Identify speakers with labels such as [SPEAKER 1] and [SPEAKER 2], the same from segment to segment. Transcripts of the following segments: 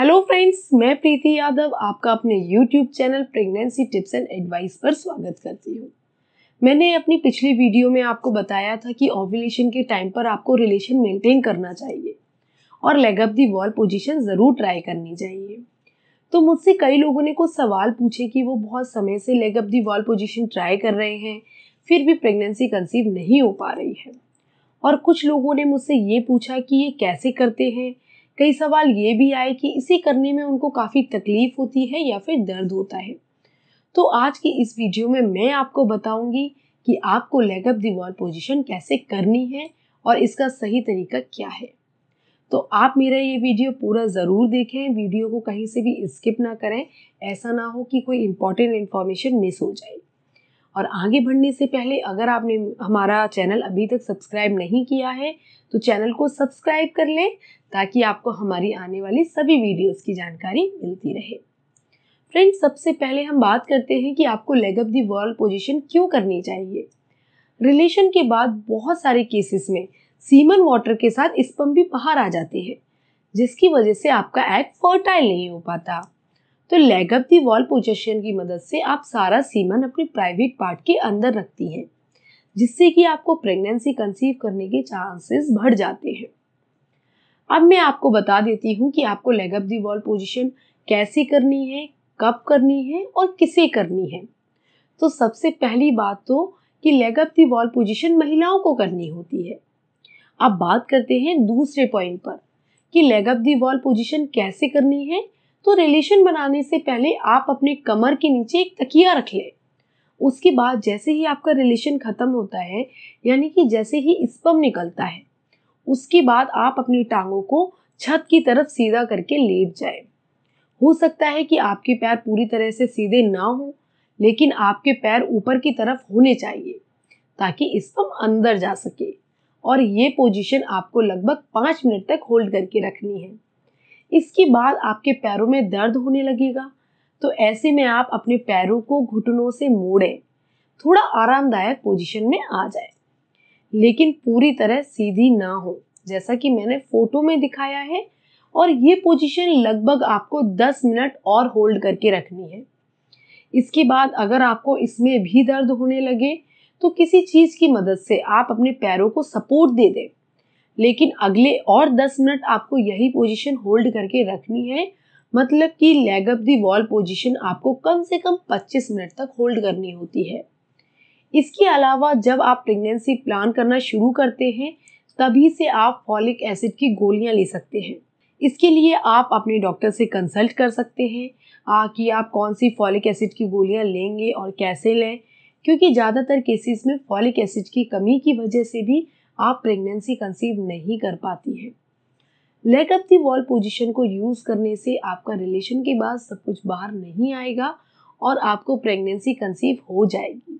[SPEAKER 1] Hello friends मैं प्रीति यादव आपका अपने YouTube channel pregnancy tips and advice पर स्वागत करती हूँ मैंने अपनी पिछली वीडियो में आपको बताया था कि ओव्यूलेशन के टाइम पर आपको रिलेशन मेंटेन करना चाहिए और leg up the wall position ज़रूर ट्राई करनी चाहिए तो मुझसे कई लोगों ने कुछ सवाल पूछे कि वो बहुत समय से leg up the wall position try कर रहे हैं फिर भी प्रेगनेंसी कंसीव नहीं हो पा रही है और कुछ लोगों ने मुझसे ये पूछा कि ये कैसे करते हैं कई सवाल ये भी आए कि इसे करने में उनको काफ़ी तकलीफ होती है या फिर दर्द होता है तो आज की इस वीडियो में मैं आपको बताऊंगी कि आपको लेग अप दीवार पोजीशन कैसे करनी है और इसका सही तरीका क्या है तो आप मेरा ये वीडियो पूरा ज़रूर देखें वीडियो को कहीं से भी स्किप ना करें ऐसा ना हो कि कोई इम्पॉर्टेंट इन्फॉर्मेशन मिस हो जाए और आगे बढ़ने से पहले अगर आपने हमारा चैनल अभी तक सब्सक्राइब नहीं किया है तो चैनल को सब्सक्राइब कर लें ताकि आपको हमारी आने वाली सभी वीडियोस की जानकारी मिलती रहे फ्रेंड्स सबसे पहले हम बात करते हैं कि आपको leg up the wall position क्यों करनी चाहिए रिलेशन के बाद बहुत सारे केसेस में सीमन वाटर के साथ स्पम भी बाहर आ जाते हैं जिसकी वजह से आपका एग फर्टाइल नहीं हो पाता तो leg up the wall position की मदद से आप सारा सीमन अपने प्राइवेट पार्ट के अंदर रखती हैं जिससे कि आपको प्रेगनेंसी कंसीव करने के चांसेस बढ़ जाते हैं अब मैं आपको बता देती हूँ कि आपको leg up the wall position कैसे करनी है कब करनी है और किसे करनी है तो सबसे पहली बात तो कि leg up the wall position महिलाओं को करनी होती है अब बात करते हैं दूसरे पॉइंट पर कि leg up the wall position कैसे करनी है तो रिलेशन बनाने से पहले आप अपने कमर के नीचे एक तकिया रख लें उसके बाद जैसे ही आपका रिलेशन ख़त्म होता है यानी कि जैसे ही स्पम निकलता है उसके बाद आप अपनी टांगों को छत की तरफ सीधा करके लेट जाए हो सकता है कि आपके पैर पूरी तरह से सीधे ना हो लेकिन आपके पैर ऊपर की तरफ होने चाहिए ताकि स्पम अंदर जा सके और ये पोजीशन आपको लगभग पाँच मिनट तक होल्ड करके रखनी है इसके बाद आपके पैरों में दर्द होने लगेगा तो ऐसे में आप अपने पैरों को घुटनों से मोड़ें थोड़ा आरामदायक पोजीशन में आ जाए लेकिन पूरी तरह सीधी ना हो जैसा कि मैंने फोटो में दिखाया है और ये पोजीशन लगभग आपको 10 मिनट और होल्ड करके रखनी है इसके बाद अगर आपको इसमें भी दर्द होने लगे तो किसी चीज़ की मदद से आप अपने पैरों को सपोर्ट दे दें लेकिन अगले और दस मिनट आपको यही पोजीशन होल्ड करके रखनी है मतलब कि leg up the wall position आपको कम से कम 25 मिनट तक होल्ड करनी होती है इसके अलावा जब आप प्रेगनेंसी प्लान करना शुरू करते हैं तभी से आप फॉलिक एसिड की गोलियां ले सकते हैं इसके लिए आप अपने डॉक्टर से कंसल्ट कर सकते हैं आ, कि आप कौन सी फॉलिक एसिड की गोलियां लेंगे और कैसे लें क्योंकि ज़्यादातर केसेस में फॉलिक एसिड की कमी की वजह से भी आप प्रेगनेंसी कंसीव नहीं कर पाती हैं leg up the wall position को यूज़ करने से आपका रिलेशन के बाद सब कुछ बाहर नहीं आएगा और आपको प्रेगनेंसी कंसीव हो जाएगी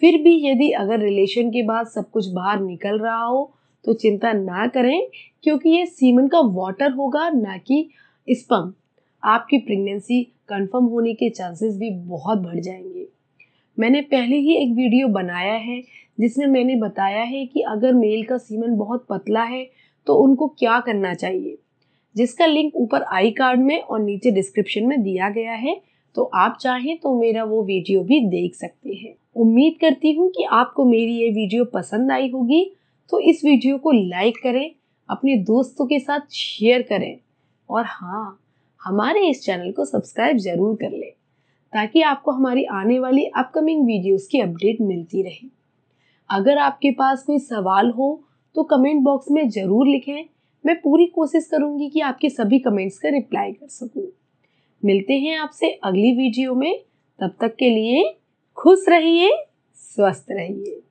[SPEAKER 1] फिर भी यदि अगर रिलेशन के बाद सब कुछ बाहर निकल रहा हो तो चिंता ना करें क्योंकि ये सीमन का वाटर होगा ना कि स्पम आपकी प्रेगनेंसी कंफर्म होने के चांसेस भी बहुत बढ़ जाएंगे मैंने पहले ही एक वीडियो बनाया है जिसमें मैंने बताया है कि अगर मेल का सीमन बहुत पतला है तो उनको क्या करना चाहिए जिसका लिंक ऊपर आई कार्ड में और नीचे डिस्क्रिप्शन में दिया गया है तो आप चाहें तो मेरा वो वीडियो भी देख सकते हैं उम्मीद करती हूँ कि आपको मेरी ये वीडियो पसंद आई होगी तो इस वीडियो को लाइक करें अपने दोस्तों के साथ शेयर करें और हाँ हमारे इस चैनल को सब्सक्राइब ज़रूर कर लें ताकि आपको हमारी आने वाली अपकमिंग वीडियोस की अपडेट मिलती रहे अगर आपके पास कोई सवाल हो तो कमेंट बॉक्स में ज़रूर लिखें मैं पूरी कोशिश करूंगी कि आपके सभी कमेंट्स का रिप्लाई कर सकूं। मिलते हैं आपसे अगली वीडियो में तब तक के लिए खुश रहिए स्वस्थ रहिए